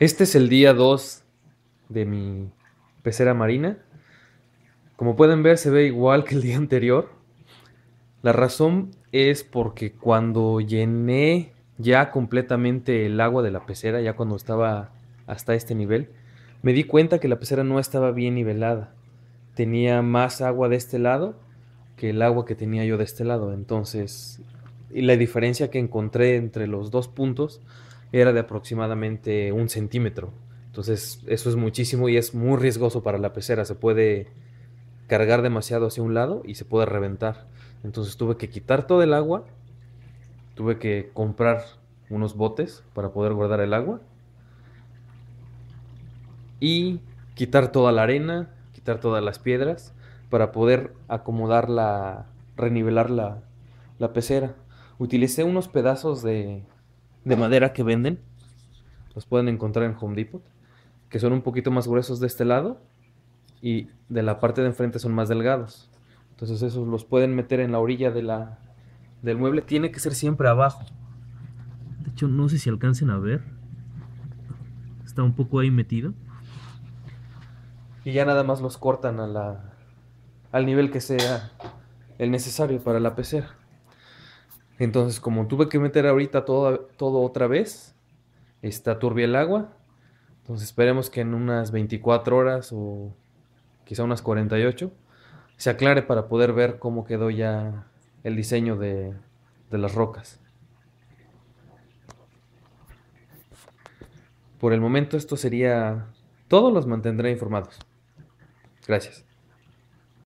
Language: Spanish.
Este es el día 2 de mi pecera marina. Como pueden ver, se ve igual que el día anterior. La razón es porque cuando llené ya completamente el agua de la pecera, ya cuando estaba hasta este nivel, me di cuenta que la pecera no estaba bien nivelada. Tenía más agua de este lado que el agua que tenía yo de este lado. Entonces, y la diferencia que encontré entre los dos puntos era de aproximadamente un centímetro. Entonces, eso es muchísimo y es muy riesgoso para la pecera. Se puede cargar demasiado hacia un lado y se puede reventar. Entonces, tuve que quitar todo el agua. Tuve que comprar unos botes para poder guardar el agua. Y quitar toda la arena, quitar todas las piedras para poder acomodar la, renivelar la, la pecera. Utilicé unos pedazos de, de madera que venden. Los pueden encontrar en Home Depot, que son un poquito más gruesos de este lado y de la parte de enfrente son más delgados. Entonces esos los pueden meter en la orilla de la, del mueble. Tiene que ser siempre abajo. De hecho, no sé si alcancen a ver. Está un poco ahí metido. Y ya nada más los cortan a la, al nivel que sea el necesario para la pecera. Entonces, como tuve que meter ahorita todo, todo otra vez, está turbia el agua. Entonces, esperemos que en unas 24 horas o quizá unas 48 se aclare para poder ver cómo quedó ya el diseño de, de las rocas. Por el momento esto sería todo, los mantendré informados. Gracias.